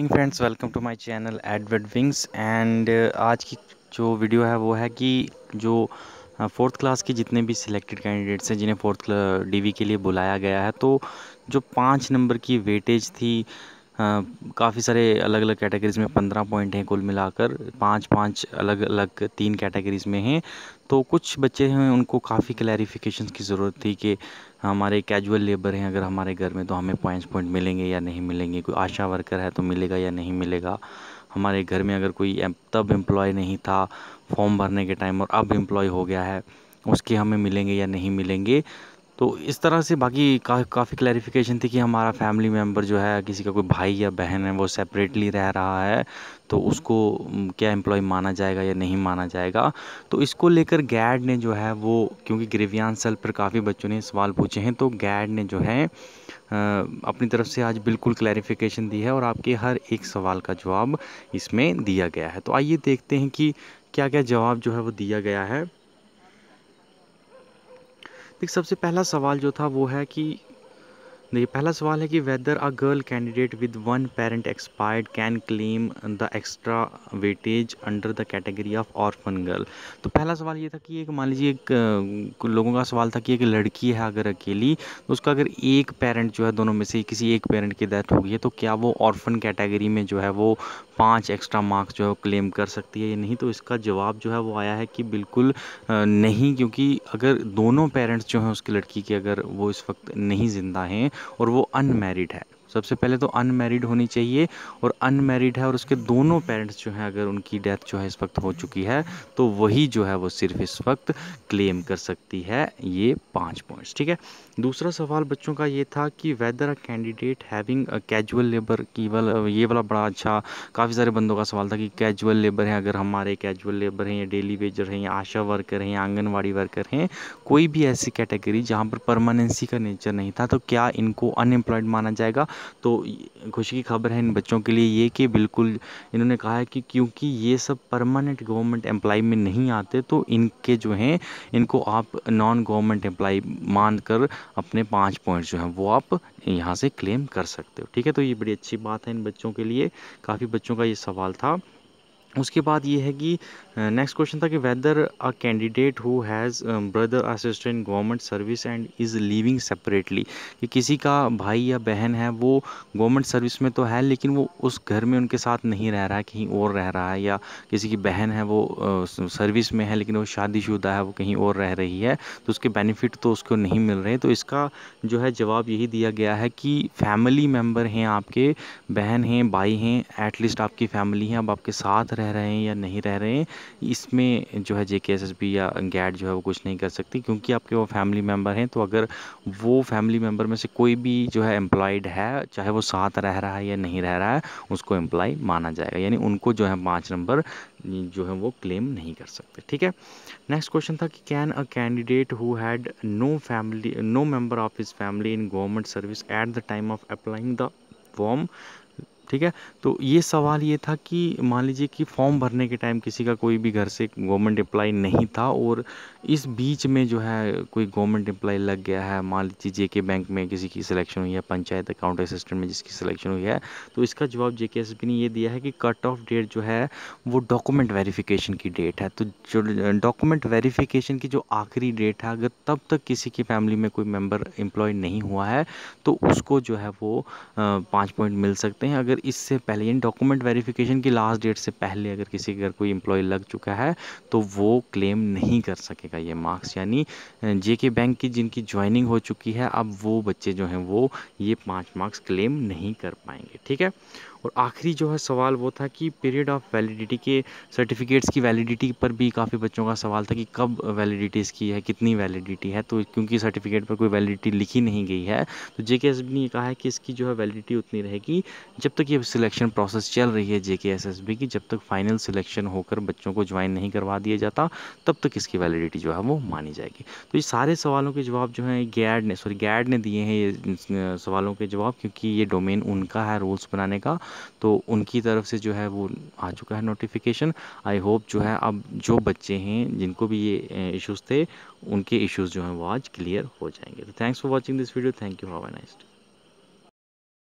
morning friends welcome to my channel Edward Wings and आज की जो वीडियो है वो है कि जो फोर्थ uh, क्लास के जितने भी सिलेक्टेड कैंडिडेट्स हैं जिन्हें फोर्थ डीवी uh, के लिए बुलाया गया है तो जो पाँच नंबर की वेटेज थी हाँ, काफ़ी सारे अलग अलग कैटेगरीज़ में पंद्रह पॉइंट हैं कुल मिलाकर पांच पांच अलग अलग तीन कैटेगरीज़ में हैं तो कुछ बच्चे हैं उनको काफ़ी क्लैरिफिकेशन की ज़रूरत थी कि हमारे कैजुअल लेबर हैं अगर हमारे घर में तो हमें पॉइंट्स पॉइंट मिलेंगे या नहीं मिलेंगे कोई आशा वर्कर है तो मिलेगा या नहीं मिलेगा हमारे घर में अगर कोई तब एम्प्लॉय नहीं था फॉर्म भरने के टाइम और अब एम्प्लॉय हो गया है उसके हमें मिलेंगे या नहीं मिलेंगे तो इस तरह से बाकी का, काफ़ी क्लैरिफिकेशन थी कि हमारा फैमिली मेम्बर जो है किसी का कोई भाई या बहन है वो सेपरेटली रह रहा है तो उसको क्या एम्प्लॉय माना जाएगा या नहीं माना जाएगा तो इसको लेकर गैड ने जो है वो क्योंकि ग्रेवियान पर काफ़ी बच्चों ने सवाल पूछे हैं तो गैड ने जो है अपनी तरफ से आज बिल्कुल क्लैरिफिकेशन दी है और आपके हर एक सवाल का जवाब इसमें दिया गया है तो आइए देखते हैं कि क्या क्या जवाब जो है वो दिया गया है देखिए सबसे पहला सवाल जो था वो है कि देखिए पहला सवाल है कि whether a girl candidate with one parent expired can claim the extra weightage under the category of orphan girl तो पहला सवाल ये था कि एक मान लीजिए एक लोगों का सवाल था कि एक लड़की है अगर अकेली तो उसका अगर एक पेरेंट जो है दोनों में से किसी एक पेरेंट की डेथ हो गई है तो क्या वो ऑर्फन कैटेगरी में जो है वो पाँच एक्स्ट्रा मार्क्स जो है क्लेम कर सकती है या नहीं तो इसका जवाब जो है वो आया है कि बिल्कुल नहीं क्योंकि अगर दोनों पेरेंट्स जो हैं उसकी लड़की के अगर वो इस वक्त नहीं ज़िंदा हैं और वो अनमेरिड है सबसे पहले तो अनमेरिड होनी चाहिए और अनमेरिड है और उसके दोनों पेरेंट्स जो हैं अगर उनकी डेथ जो है इस वक्त हो चुकी है तो वही जो है वो सिर्फ इस वक्त क्लेम कर सकती है ये पाँच पॉइंट्स ठीक है दूसरा सवाल बच्चों का ये था कि whether a candidate having casual labour की वाला ये वाला बड़ा अच्छा काफ़ी सारे बंदों का सवाल था कि कैजुअल लेबर हैं अगर हमारे कैजुअल लेबर हैं या डेली वेजर हैं या आशा वर्कर हैं आंगनबाड़ी वर्कर हैं कोई भी ऐसी कैटेगरी जहाँ पर परमानेंसी का नेचर नहीं था तो क्या इनको अनएम्प्लॉयड माना जाएगा तो खुशी की खबर है इन बच्चों के लिए ये कि बिल्कुल इन्होंने कहा है कि क्योंकि ये सब परमानेंट गवर्नमेंट एम्प्लाई में नहीं आते तो इनके जो हैं इनको आप नॉन गवर्नमेंट एम्प्लाई मान कर अपने पाँच पॉइंट जो हैं वो आप यहाँ से क्लेम कर सकते हो ठीक है तो ये बड़ी अच्छी बात है इन बच्चों के लिए काफ़ी बच्चों का ये सवाल था उसके बाद ये है कि नेक्स्ट uh, क्वेश्चन था कि whether a candidate who has brother assistant in government service and is living separately कि किसी का भाई या बहन है वो गवर्नमेंट सर्विस में तो है लेकिन वो उस घर में उनके साथ नहीं रह रहा है कहीं और रह रहा है या किसी की बहन है वो सर्विस uh, में है लेकिन वो शादीशुदा है वो कहीं और रह रही है तो उसके बेनिफिट तो उसको नहीं मिल रहे तो इसका जो है जवाब यही दिया गया है कि फैमिली मेम्बर हैं आपके बहन हैं भाई हैं एटलीस्ट आपकी फैमिली हैं अब आपके साथ रह रहे हैं या नहीं रह रहे हैं इसमें जो है जे या गैट जो है वो कुछ नहीं कर सकती क्योंकि आपके वो फैमिली मेम्बर हैं तो अगर वो फैमिली मेम्बर में से कोई भी जो है एम्प्लॉयड है चाहे वो साथ रह रहा है या नहीं रह रहा है उसको एम्प्लॉय माना जाएगा यानी उनको जो है पाँच नंबर जो है वो क्लेम नहीं कर सकते ठीक है नेक्स्ट क्वेश्चन था कि can a candidate who had no family no member of his family in government service at the time of applying the form ठीक है तो ये सवाल ये था कि मान लीजिए कि फॉर्म भरने के टाइम किसी का कोई भी घर से गवर्नमेंट एम्प्लाई नहीं था और इस बीच में जो है कोई गवर्नमेंट एम्प्लॉय लग गया है मान लीजिए जे के बैंक में किसी की सिलेक्शन हुई है पंचायत अकाउंट असिस्टेंट में जिसकी सिलेक्शन हुई है तो इसका जवाब जे के ने ये दिया है कि कट ऑफ डेट जो है वो डॉक्यूमेंट वेरीफिकेशन की डेट है तो जो डॉक्यूमेंट वेरीफिकेशन की जो आखिरी डेट है अगर तब तक किसी की फैमिली में कोई मेम्बर एम्प्लॉय नहीं हुआ है तो उसको जो है वो पाँच पॉइंट मिल सकते हैं अगर इससे पहले यानी डॉक्यूमेंट वेरिफिकेशन की लास्ट डेट से पहले अगर किसी के घर कोई एम्प्लॉय लग चुका है तो वो क्लेम नहीं कर सकेगा ये मार्क्स यानी जे के बैंक की जिनकी ज्वाइनिंग हो चुकी है अब वो बच्चे जो हैं वो ये पाँच मार्क्स क्लेम नहीं कर पाएंगे ठीक है और आखिरी जो है सवाल वो था कि पीरियड ऑफ वैलिडिटी के सर्टिफिकेट्स की वैलिडिटी पर भी काफ़ी बच्चों का सवाल था कि कब वैलिडिटी इसकी है कितनी वैलिडिटी है तो क्योंकि सर्टिफिकेट पर कोई वैलिडिटी लिखी नहीं गई है तो जे ने कहा है कि इसकी जो है वैलिडिटी उतनी रहेगी जब तक ये सिलेक्शन प्रोसेस चल रही है जे के की जब तक फाइनल सिलेक्शन होकर बच्चों को ज्वाइन नहीं करवा दिया जाता तब तक इसकी वैलिडिटी जो है वो मानी जाएगी तो ये सारे सवालों के जवाब जो है गैड ने सॉरी गैड ने दिए हैं ये सवालों के जवाब क्योंकि ये डोमेन उनका है रूल्स बनाने का तो उनकी तरफ से जो है वो आ चुका है नोटिफिकेशन आई होप जो है अब जो बच्चे हैं जिनको भी ये इश्यूज़ थे उनके इश्यूज़ जो हैं वो आज क्लियर हो जाएंगे तो thanks for watching this video thank you have a nice day